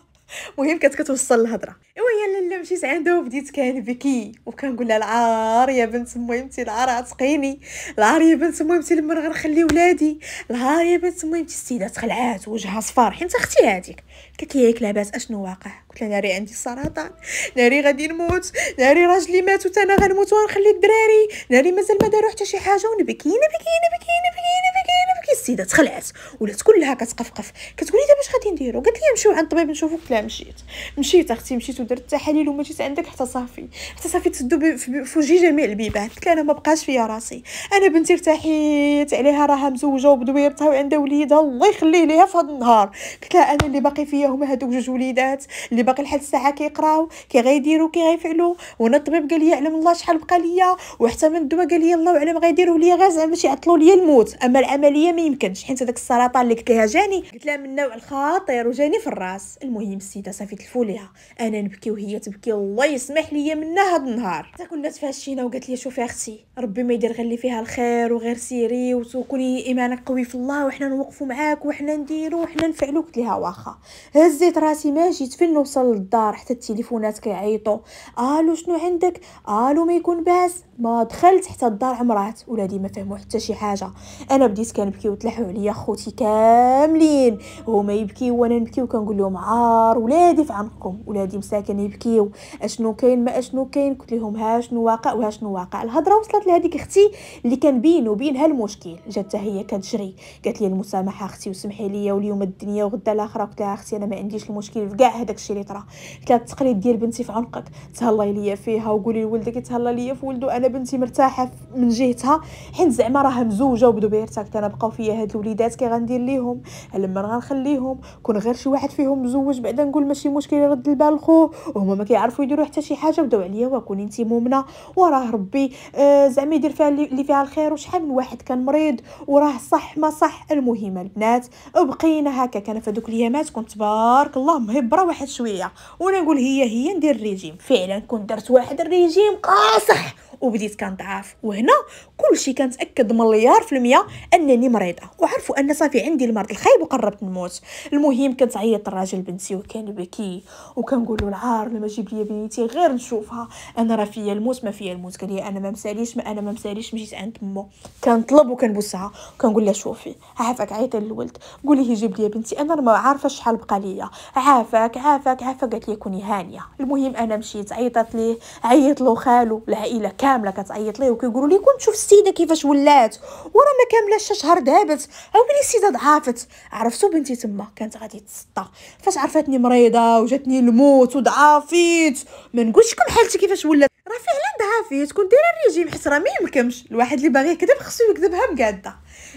Speaker 1: المهم <laughs> كانت كتوصل الهضره ايوا يا لاله مشيت عندها وبديت كنبكي وكنقول لها العار يا بنت مهمتي العار عتقيني العار يا بنت مهمتي لما غنخلي ولادي العار يا بنت مهمتي السيده تخلعات وجهها صفار حيت اختي هذيك قالت لي لاباس اشنو واقع قلت لها ناري عندي سرطان ناري غادي نموت ناري راجلي مات وتا انا غنموت وغنخلي الدراري ناري مازال ما داروا حتى شي حاجه ونبكي نبكي نبكي نبكي نبكي نبكي السيده تخلعت ولات كلها كتقفقف كتقولي دابا اش غادي نديرو قالت لي نمشيو عند الطبيب نشوفو قلت لها مشيت مشيت اختي مشيت ودرت التحاليل وما جيت عندك حتى صافي حتى صافي تسدو فوجي جميع البيبان قلت لها انا ما بقاش فيا راسي انا بنتي ارتاحيت عليها راها مزوجه وبدويرتها وعندها وليدها الله يخليه ليها في هذا النهار قلت لها انا اللي باقي فيا هما هادوك جوج وليدات اللي باقي لحد الساعه كيقراو كي غيديروا كي غيفعلوا وانا الطبيب قال لي علم الله شحال بقى ليا وحتى من الدواء قال لي الله اعلم غيديروا لي غير زعما باش يعطلوا لي الموت اما العمليه ما يمكنش حيت هذاك السرطان اللي قلت جاني قلت لها من نوع الخاطر وجاني في الراس المهم السيده صافيت ليها انا نبكي وهي تبكي الله يسمح لي منها هاد النهار حتى كنا تفاشينا وقالت لي شوفي اختي ربي ما يدير غير اللي فيها الخير وغير سيري وتكوني ايمانك قوي في الله وحنا نوقفوا معاك وحنا نديروا وحنا نفعلوا قلت لها واخا هزيت راسي ماشي جيت كنوصل للدار حتى التليفونات كيعيطوا الو شنو عندك الو ما يكون باس ما دخلت حتى الدار عمرات ولادي ما فهموا حتى شي حاجه انا بديت كنبكي وتلحوا عليا خوتي كاملين هما يبكيو وانا نبكي وكنقول لهم عار ولادي في عنقكم ولادي مساكن يبكيو اشنو كاين ما اشنو كاين قلت لهم ها شنو واقع وها شنو واقع الهضره وصلت لهذيك اختي اللي كان بين وبينها المشكل جات هي كتجري قالت لي المسامحه اختي وسمحي لي واليوم الدنيا وغدا الاخره قلت لها اختي انا ما عنديش المشكل في كاع هذاك الشيء اللي كانت قلت لها التقليد ديال بنتي في عنقك تهلاي ليا فيها وقولي لولدك يتهلا ليا في ولدو انا بنتي مرتاحه من جهتها حيت زعما راها مزوجه وبدو كنت انا بقاو فيا هاد الوليدات كي غندير ليهم لما غنخليهم كون غير شي واحد فيهم مزوج بعدا نقول ماشي مشكل يرد البال لخوه وهما ما كيعرفوا يديروا حتى شي حاجه بداو عليا وكوني انت مؤمنه وراه ربي آه زعما يدير فيها اللي فيها الخير وشحال من واحد كان مريض وراه صح ما صح المهم البنات بقينا هكا كان في هذوك اليامات كنت تبارك الله مهبره واحد شويه شويه وانا نقول هي هي ندير الريجيم فعلا كنت درت واحد الريجيم قاصح وبديت كنضعف وهنا كلشي كنتاكد مليار في المية انني مريضه وعرفوا ان صافي عندي المرض الخايب وقربت نموت المهم كنت عيط الراجل بنتي وكان بكي وكنقول له العار لما جيب لي بنتي غير نشوفها انا راه فيا الموت ما فيا الموت قال لي انا ما مساليش ما انا ما مساليش مشيت عند مو كنطلب وكنبوسها وكنقول لها شوفي عافاك عيطي للولد قولي يجيب لي بنتي انا ما عارفه شحال بقى ليا عافاك عافاك بعدها فقالت لي كوني هانيه المهم انا مشيت عيطت ليه عيط له خالو العائله كامله كتعيط ليه وكيقولوا لي كون تشوف السيده كيفاش ولات وراه ما كاملاش شهر دابت او ملي السيده ضعافت عرفتو بنتي تما كانت غادي تسطى فاش عرفتني مريضه وجاتني الموت وضعافيت ما نقولش لكم حالتي كيفاش ولات راه فعلا ضعافيت كنت دايره الريجيم حيت راه ما يمكنش الواحد اللي باغي يكذب خصو يكذبها هم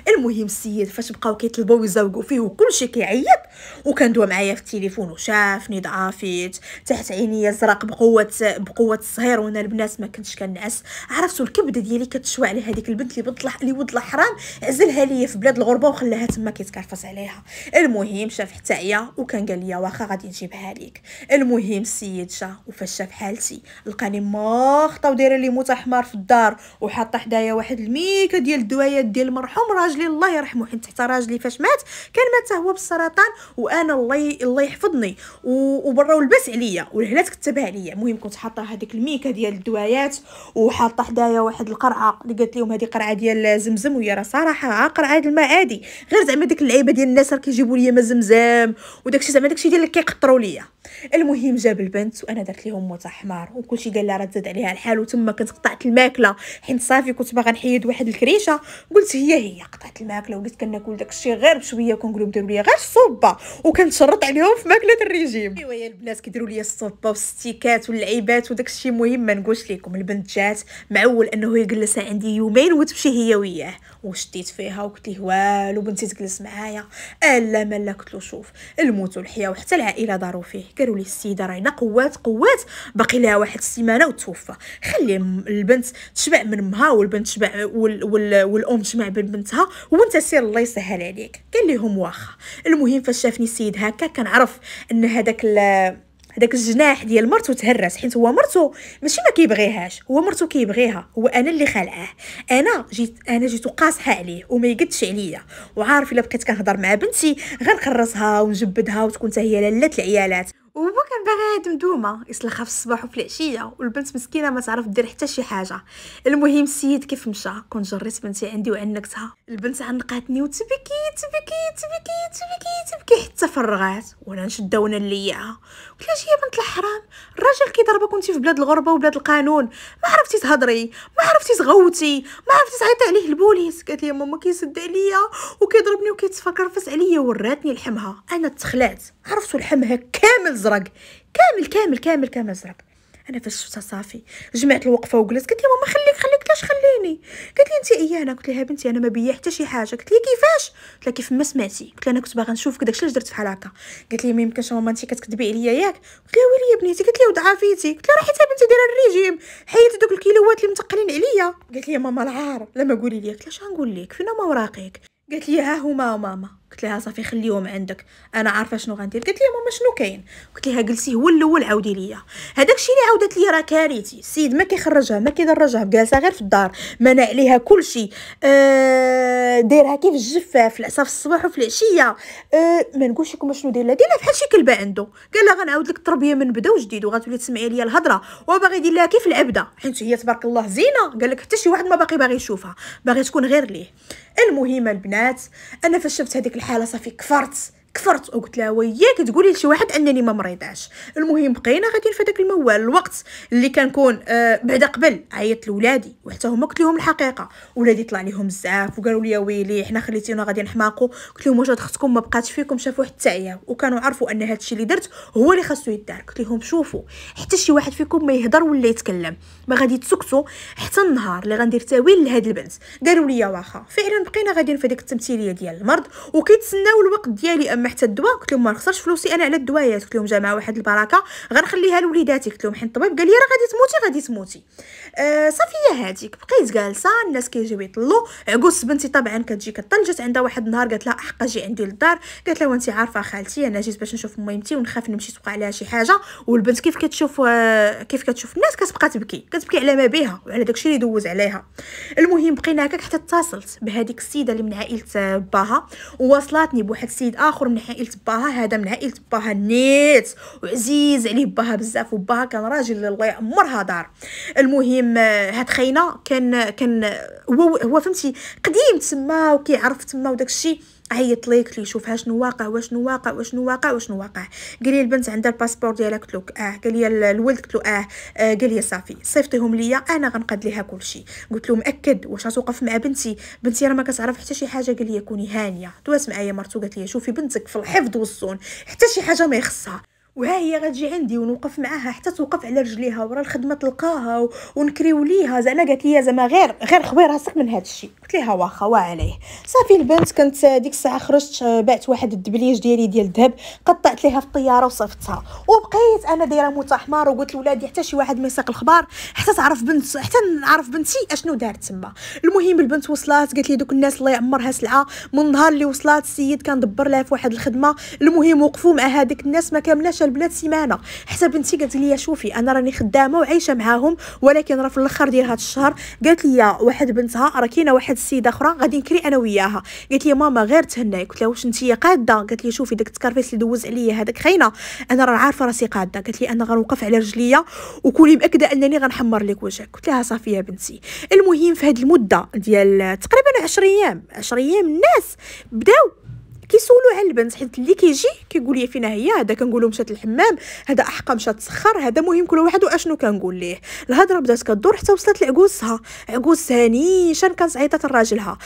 Speaker 1: المهم السيد فاش بقاو كيطلبوا ويزوقوا فيه وكلشي كيعيط وكندوى معايا في التليفون وشافني ضعفيت تحت عينيا زرق بقوه بقوه الصهير وانا البنات ما كنتش كنعس عرفتوا الكبده ديالي كتشوى على هذيك البنت اللي بطلح اللي ود الحرام عزلها ليا في بلاد الغربه وخلاها تما كيتكرفس عليها المهم شاف حتى عيا وكان قال لي واخا غادي نجيبها لك المهم السيد جا وفاش شاف حالتي لقاني ماخطه ودايره لي متحمر في الدار وحاطه حدايا واحد الميكه ديال الدوايات ديال المرحوم راجلي الله يرحمه حيت حتى راجلي فاش مات كان مات هو بالسرطان وانا الله ي... الله يحفظني و... وبرا ولبس عليا والهلا تكتب عليا المهم كنت حاطه هذيك الميكه ديال الدوايات وحاطه حدايا واحد القرعه اللي قالت لهم هذه قرعه ديال زمزم وهي راه صراحه قرعه المعادي غير زعما ديك اللعيبه ديال الناس راه كيجيبوا لي ما زمزم وداكشي زعما داكشي ديال اللي كيقطروا لي المهم جاب البنت وانا درت لهم موطا حمار وكلشي قال لها راه تزاد عليها الحال وتما كنت قطعت الماكله حيت صافي كنت باغا نحيد واحد الكريشه قلت هي هي قطعت الماكله وليت كناكل داكشي غير بشويه كنقولوا ديروا لي غير الصوبه وكنتشرط عليهم في ماكله الريجيم ايوا يا البنات كيديروا لي الصوبه والستيكات واللعيبات وداكشي مهم ما نقولش لكم البنت جات معول انه يجلسها عندي يومين وتمشي هي وياه وشديت فيها وقلت ليه والو بنتي تجلس معايا الا لا قلت له شوف الموت والحياه وحتى العائله داروا فيه قالوا لي السيده راينا قوات قوات باقي لها واحد السيمانه وتوفى خلي البنت تشبع من مها والبنت تشبع وال وال والام تشبع من بنتها وانت سير الله يسهل عليك قال لهم واخا المهم فاش شافني السيد هكا كنعرف ان هذاك هذاك الجناح ديال مرتو تهرس حيت هو مرتو ماشي ما كيبغيهاش هو مرتو كيبغيها هو انا اللي خلعاه انا جيت انا جيت قاصحه عليه وما يقدش عليا وعارف الا بقيت كنهضر مع بنتي غنقرصها ونجبدها وتكون حتى هي لاله العيالات وهو كان باغي دمدومه يسلخها في الصباح وفي العشيه والبنت مسكينه ما تعرف دير حتى شي حاجه المهم السيد كيف مشى كون جريت بنتي عندي وعنقتها البنت عنقاتني وتبكي تبكي تبكي تبكي تبكي حتى فرغات وانا نشدها وانا نليعها قلت لها يا بنت الحرام الراجل كيضربك وانت في بلاد الغربه وبلاد القانون ما عرفتي تهضري ما عرفتي تغوتي ما عرفتي تعيطي عليه البوليس قالت لي ماما كيسد عليا وكيضربني وكيتفكر فاس عليا وراتني لحمها انا تخلعت عرفتو لحمها كامل ازرق كامل كامل كامل كامل ازرق انا فاش شفتها صافي جمعت الوقفه وجلست قلت لها ماما خليك خليك علاش خليني قالت لي انت ايانا قلت لها بنتي انا ما بيا حتى شي حاجه قلت لي كيفاش قلت لها كيف ما سمعتي قلت لها انا كنت باغا نشوفك داكشي علاش درت بحال هكا قالت لي ما يمكنش ماما انت كتكذبي عليا ياك قلت لها ويلي يا بنتي قالت لي وضعافيتي قلت لها راه حيت بنتي دايره الريجيم حيت دوك الكيلوات اللي متقلين عليا قالت لي ماما العار لا ما قولي لي قلت لها شنو نقول لك هما وراقيك قالت لي ها هما ماما قلت لها صافي خليهم عندك انا عارفه شنو غندير قالت لي ماما شنو كاين قلت لها جلسي هو الاول عاودي ليا هذاك الشيء اللي عاودت لي راه كارثي السيد ما كيخرجها ما كيدرجها جالسه غير في الدار منع كل كلشي أه دايرها كيف الجفاف العصا في الصباح وفي العشيه أه ما نقولش لكم شنو دير لها لها بحال شي كلبه عنده قال لها غنعاود لك التربيه من بدا وجديد وغتولي تسمعي ليا الهضره وباغي يدير لها كيف العبده حيت هي تبارك الله زينه قال لك حتى شي واحد ما باقي باغي يشوفها باغي تكون غير ليه المهم البنات انا فاش شفت هذيك بحال صافي كفرت كفرت وقلت لها وياك تقولي لشي واحد انني ما مريضاش المهم بقينا غاديين في داك الموال الوقت اللي كنكون آه بعدا قبل عيطت لولادي وحتى هما قلت لهم الحقيقه ولادي طلع ليهم بزاف وقالوا لي ويلي حنا خليتينا غادي نحماقوا قلت لهم واش اختكم ما بقاتش فيكم شافوا حتى عيا وكانوا عرفوا ان هذا الشيء اللي درت هو اللي خاصو يدار قلت لهم شوفوا حتى شي واحد فيكم ما يهضر ولا يتكلم ما غادي تسكتوا حتى النهار اللي غندير تاويل لهاد البنت قالوا لي واخا فعلا بقينا غاديين في ديك التمثيليه ديال المرض وكيتسناو الوقت ديالي ما حتى الدواء قلت لهم ما نخسرش فلوسي انا على الدوايات قلت لهم جامعه واحد البركه غنخليها لوليداتي قلت لهم حيت الطبيب قال لي راه غادي تموتي غادي تموتي آه صافي هذيك بقيت جالسه الناس كيجيو يطلوا عقوس بنتي طبعا كتجي كطل جات عندها واحد النهار قالت لها حقا جي عندي للدار قالت لها وانت عارفه خالتي انا جيت باش نشوف ميمتي ونخاف نمشي توقع عليها شي حاجه والبنت كيف كتشوف آه كيف كتشوف الناس كتبقى تبكي كتبكي على ما بها وعلى داكشي اللي دوز عليها المهم بقينا هكاك حتى اتصلت بهذيك السيده اللي من عائله آه، باها وواصلاتني بواحد السيد اخر من عائله باها هذا من عائله باها نيت وعزيز عليه باها بزاف وباها كان راجل الله يعمرها دار المهم آه، هاد خينا كان كان هو هو فهمتي قديم تما وكيعرف تما وداكشي الشيء عيط ليك لي شوف ها شنو واقع واشنو واقع واشنو واقع واشنو واقع قال لي البنت عندها الباسبور ديالها قلت لك اه قال لي الولد قلت له آه. اه, قال لي صافي صيفطيهم ليا انا غنقاد ليها كلشي قلت له مأكد واش غتوقف مع بنتي بنتي راه ما كتعرف حتى شي حاجه قال لي كوني هانيه دوات معايا مرتو قالت لي شوفي بنتك في الحفظ والصون حتى شي حاجه ما يخصها وها هي غتجي عندي ونوقف معاها حتى توقف على رجليها ورا الخدمه تلقاها ونكريو ليها زعما قالت لي زعما غير غير خوي راسك من هذا الشيء قلت ليها واخا وعليه صافي البنت كانت ديك الساعه خرجت بعت واحد الدبليج ديالي ديال الذهب قطعت ليها في الطياره وصيفطتها وبقيت انا دايره متحمر وقلت لولادي حتى شي واحد ما يساق الخبار حتى تعرف بنت حتى نعرف بنتي اشنو دارت تما المهم البنت وصلات قالت لي دوك الناس الله يعمرها سلعه من نهار اللي وصلات السيد كان دبر لها في واحد الخدمه المهم وقفوا مع هذيك الناس ما كاملاش عايشه البنات سيمانه حتى بنتي قالت لي شوفي انا راني خدامه وعايشه معاهم ولكن راه في الاخر ديال هذا الشهر قالت لي واحد بنتها راه كاينه واحد السيده اخرى غادي نكري انا وياها قالت لي ماما غير تهناي قلت لها واش انت قاده قالت لي شوفي داك التكرفيس اللي دوز عليا هذاك خاينه انا راه عارفه راسي قاده قالت لي انا غنوقف على رجليا وكوني مأكده انني غنحمر لك وجهك قلت لها صافي يا بنتي المهم في هذه المده ديال تقريبا 10 ايام 10 ايام الناس بداو كيسولوا على البنت حيت اللي كيجي كيقول لي فينا هي هذا كنقولوا مشات للحمام هذا احقى مشات تسخر هذا مهم كل واحد واشنو كنقول ليه الهضره بدات كدور حتى وصلت عقوس عجوز شان كانت عيطات لراجلها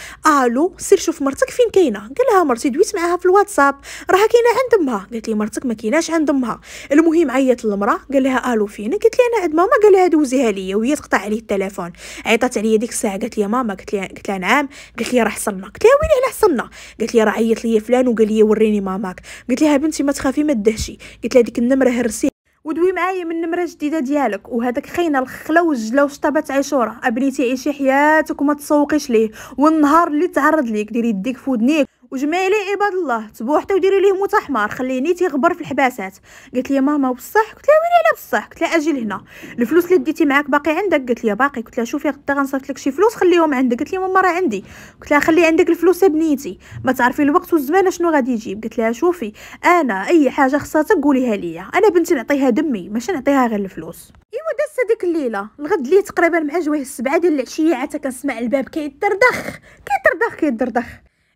Speaker 1: الو سير شوف مرتك فين كاينه قال لها مرتي دويت معاها في الواتساب راه كاينه عند امها قالت لي مرتك ما كايناش عند امها المهم عيط للمراه قال لها الو فينك قالت لي انا عند ماما قال لها دوزيها ليا وهي تقطع عليه التليفون عيطات عليا ديك الساعه قالت لي ماما قالت لي قالت لها نعم قالت لي راه حصلنا قلت لها ويلي على حصلنا قالت لي راه عيط ليا فلان فلان وقال لي وريني ماماك قلت لها بنتي ما تخافي ما تدهشي قلت لها ديك النمره هرسي ودوي معايا من النمره الجديده ديالك وهذاك خينا الخلا والجله وشطابات عيشوره ابنيتي عيشي حياتك وما تسوقيش ليه والنهار اللي تعرض ليك ديري يديك فودنيك وجمالي عباد الله تبو حتى وديري ليه متحمر خليني تيغبر في الحباسات قالت لي ماما بصح قلت لها ويلي على بصح قلت لها اجي لهنا الفلوس اللي ديتي معاك باقي عندك قالت لي باقي قلت لها شوفي غدا غنصيفط لك شي فلوس خليهم عندك قالت لي ماما راه عندي قلت لها خلي عندك الفلوس بنيتي ما تعرفي الوقت والزمان شنو غادي يجيب قلت لها شوفي انا اي حاجه خصاتك قوليها ليا انا بنتي نعطيها دمي ماشي نعطيها غير الفلوس ايوا دازت هذيك الليله الغد لي تقريبا مع جوه السبعه ديال العشيه عاد كنسمع الباب كيدردخ كيدردخ كيدردخ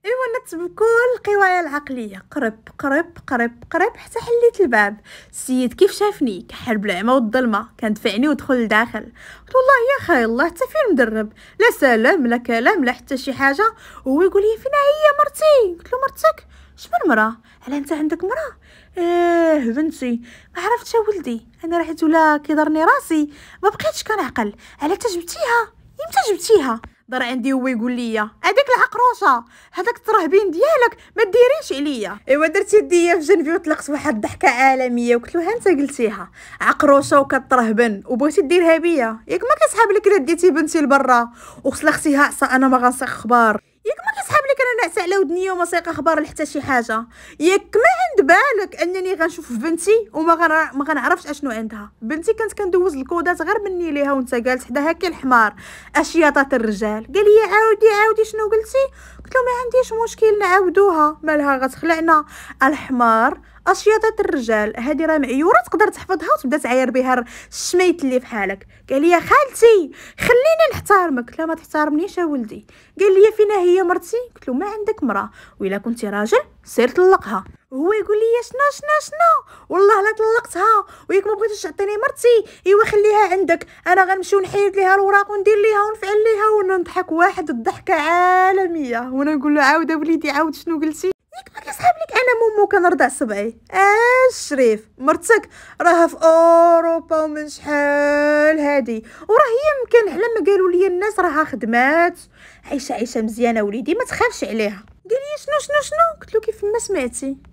Speaker 1: ايوا نت بكل القوايا العقليه قرب قرب قرب قرب حتى حليت الباب السيد كيف شافني كحل بالعمى والظلمه كان دفعني ودخل لداخل قلت والله يا خي الله حتى فين مدرب لا سلام لا كلام لا حتى شي حاجه وهو يقول لي فين هي مرتي قلت له مرتك شمن مراه على انت عندك مراه ايه بنتي ما عرفتش ولدي انا رحت ولا كيضرني راسي ما بقيتش كنعقل على تجبتيها امتى جبتيها دار عندي هو يقول لي هذاك العقروشه هذاك الترهبين ديالك ما ديريش عليا ايوا درت يديا في جنبي وطلقت واحد الضحكه عالميه وقلت له انت قلتيها عقروشه وكترهبن وبغيتي ديرها بيا ياك ما كتسحب لك الا ديتي بنتي لبرا وخص اختي انا ما غنسخ اخبار ياك ما كيصحاب لك انا نعس على ودنيا وما سايق اخبار حتى شي حاجه ياك ما عند بالك انني غنشوف بنتي وما غن... ما غنعرفش اشنو عندها بنتي كانت كندوز الكودات غير مني ليها وانت جالس حداها كي الحمار اشياطات الرجال قال لي عاودي عاودي شنو قلتي قلت له ما عنديش مشكل نعاودوها مالها غتخلعنا الحمار اشياطات الرجال هذه راه معيوره تقدر تحفظها وتبدا تعاير بها الشميت اللي في حالك قال لي خالتي خليني نحترمك لا ما تحترمنيش يا ولدي قال لي فينا هي مرتي قلت له ما عندك مراه و كنتي راجل سير طلقها هو يقول لي شنو شنو شنو والله لا طلقتها وياك ما بغيتيش تعطيني مرتي ايوا خليها عندك انا غنمشي ونحيد ليها الوراق وندير ليها ونفعل ليها ونضحك واحد الضحكه عالميه وانا نقول له عاود وليدي عاود شنو قلتي ياك ما كيصحاب لك انا مومو كنرضع صبعي اش شريف مرتك راها في اوروبا ومن شحال هادي وراه هي يمكن على ما قالوا لي الناس راها خدمات عايشه عايشه مزيانه وليدي ما تخافش عليها قال لي شنو شنو شنو قلت له كيف ما سمعتي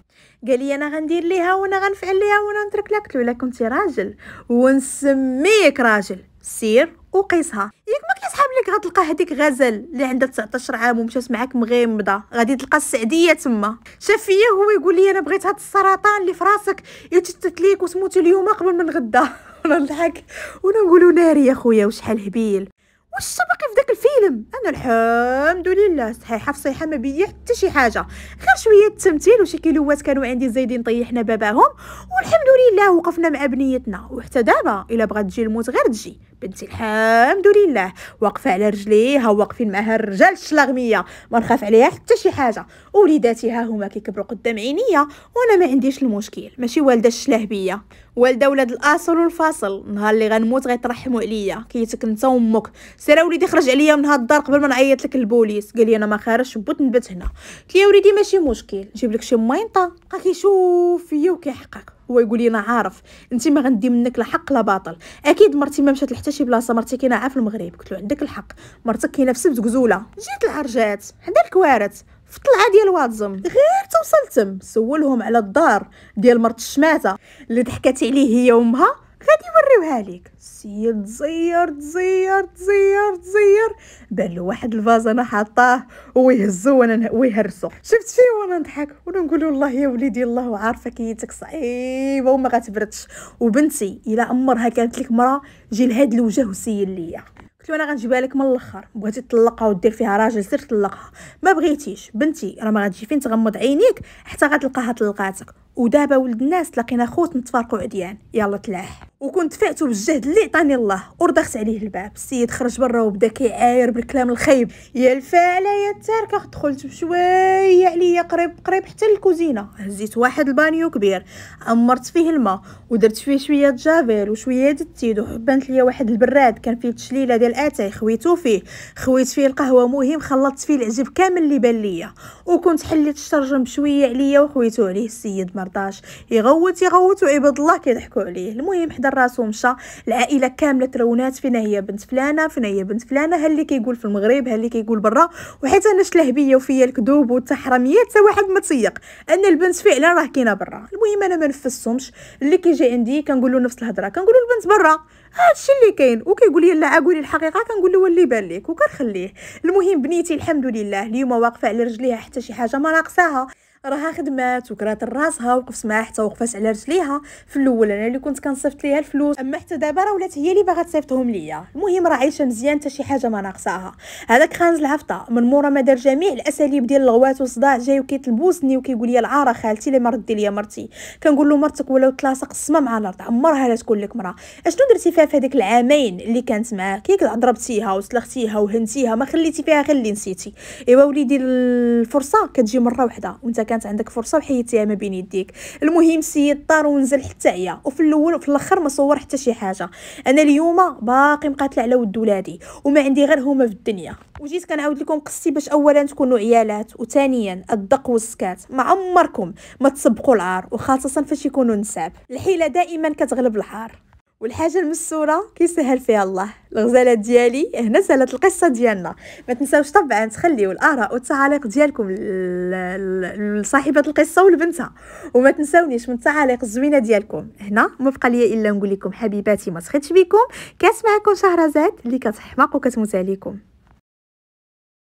Speaker 1: قال لي انا غندير ليها وانا غنفعل ليها وانا نترك لك قلت له الا كنتي راجل ونسميك راجل سير وقيسها ياك ما كيصحاب لك غتلقى هذيك غزل اللي عندها 19 عام ومشات معاك مغيمضه غادي تلقى السعديه تما شاف فيا هو يقول لي انا بغيت هاد السرطان اللي في راسك يتشتت ليك وسموتو اليوم قبل من غدا ونضحك نضحك ناري يا خويا وشحال هبيل واش سبق في داك الفيلم انا الحمد لله صحيحه في صحيحه ما بيا حتى شي حاجه غير شويه التمثيل وشي كيلوات كانوا عندي زايدين طيحنا باباهم والحمد لله وقفنا مع بنيتنا وحتى دابا الا بغات تجي الموت غير تجي بنتي الحمد لله واقفه على رجليها واقفين معها الرجال الشلاغميه ما نخاف عليها حتى شي حاجه وليداتها هما كيكبروا قدام عينيا وانا ما عنديش المشكل ماشي والده الشلاهبيه والده ولاد الاصل والفاصل نهار اللي غنموت غيترحموا عليا كيتك انت وامك سير وليدي خرج عليا من هاد الدار قبل ما نعيط لك البوليس قال لي انا ما خارجش بوت نبات هنا قلت وليدي ماشي مشكل نجيب لك شي مينطه بقى كيشوف فيا وكيحقك هو يقول لينا انا عارف انت ما غندي منك لا حق لا باطل اكيد مرتي ما مشات لحتى شي بلاصه مرتي كاينه في المغرب قلت له عندك الحق مرتك كاينه في سبت قزوله جيت العرجات حدا الكوارت في الطلعه ديال واتزم غير توصلتم سولهم على الدار ديال مرت الشماته اللي ضحكات عليه هي وامها غادي يوريوها ليك السيد تزير تزير تزير تزير بان له واحد الفاز انا حطاه ويهزو وانا ويهرسو شفت فيه وانا نضحك وانا نقول والله يا وليدي الله عارفه كيتك صعيبه وما غتبردش وبنتي الا امرها كانت لك مرا جي لهاد الوجه وسيل ليا قلت له انا غنجيبها لك من الاخر بغيتي تطلقها ودير فيها راجل سير طلقها ما بغيتيش بنتي راه ما غتجي فين تغمض عينيك حتى غتلقاها طلقاتك ودابا ولد الناس لقينا خوت نتفارقوا عديان يلا تلاح وكنت فاتو بالجهد اللي عطاني الله وردخت عليه الباب السيد خرج برا وبدا كيعاير بالكلام الخايب يا الفاعله يا التاركه دخلت بشويه عليا قريب قريب حتى للكوزينه هزيت واحد البانيو كبير امرت فيه الماء ودرت فيه شويه جافيل وشويه د التيد ليا واحد البراد كان فيه تشليله ديال اتاي خويتو فيه خويت فيه القهوه مهم خلطت فيه العجب كامل اللي بان ليا وكنت حليت الشرجم بشويه عليا وخويتو عليه السيد مرة مرضاش يغوت يغوت وعباد الله كيضحكوا عليه المهم حدا راسو مشى العائله كامله ترونات فين هي بنت فلانه فين هي بنت فلانه ها اللي كيقول في المغرب ها اللي كيقول برا وحيت انا شلهبيه وفيا الكذوب والتحرميه حتى واحد ما تيق ان البنت فعلا راه كاينه برا المهم انا ما نفسهمش اللي كيجي عندي كنقول له نفس الهضره كنقول له البنت برا هادشي اللي كاين وكيقول لي لا قولي الحقيقه كنقول له اللي بان ليك وكنخليه المهم بنيتي الحمد لله اليوم واقفه على رجليها حتى شي حاجه ما ناقصاها راها خدمات وكرات راسها وقفت معاها حتى وقفات على رجليها في الاول انا اللي كنت كنصيفط ليها الفلوس اما حتى دابا راه ولات هي اللي باغا تصيفطهم ليا المهم راه عايشه مزيان حتى شي حاجه ما ناقصاها هذاك خانز العفطه من مورا ما دار جميع الاساليب ديال الغوات والصداع جاي وكيتلبوسني وكيقول لي العاره خالتي اللي ما ردي ليا مرتي كنقول له مرتك ولو تلاصق السما مع الارض عمرها لا تكون لك مرا اشنو درتي فيها في هذيك العامين اللي كانت معاك كي ضربتيها وسلختيها وهنتيها ما خليتي فيها غير اللي نسيتي ايوا وليدي الفرصه كتجي مره واحده وانت كانت عندك فرصه وحيدتيها ما بين يديك المهم سيد طار ونزل حتى عيا وفي الاول وفي الاخر ما صور حتى شي حاجه انا اليوم باقي مقاتله على ود ولادي وما عندي غير هما في الدنيا وجيت كنعاود لكم قصتي باش اولا تكونوا عيالات وثانيا الدق والسكات ما عمركم ما تسبقوا العار وخاصه فاش يكونوا نساب الحيله دائما كتغلب الحار والحاجه المسوره كيسهل فيها الله الغزاله ديالي هنا سالت القصه ديالنا ما تنساوش طبعا تخليو الاراء والتعاليق ديالكم لصاحبه القصه ولبنتها وما تنساونيش من التعاليق الزوينه ديالكم هنا ما بقى لي الا نقول لكم حبيباتي ما سخيتش بيكم كانت معكم شهرزاد اللي كتحماق وكتموت عليكم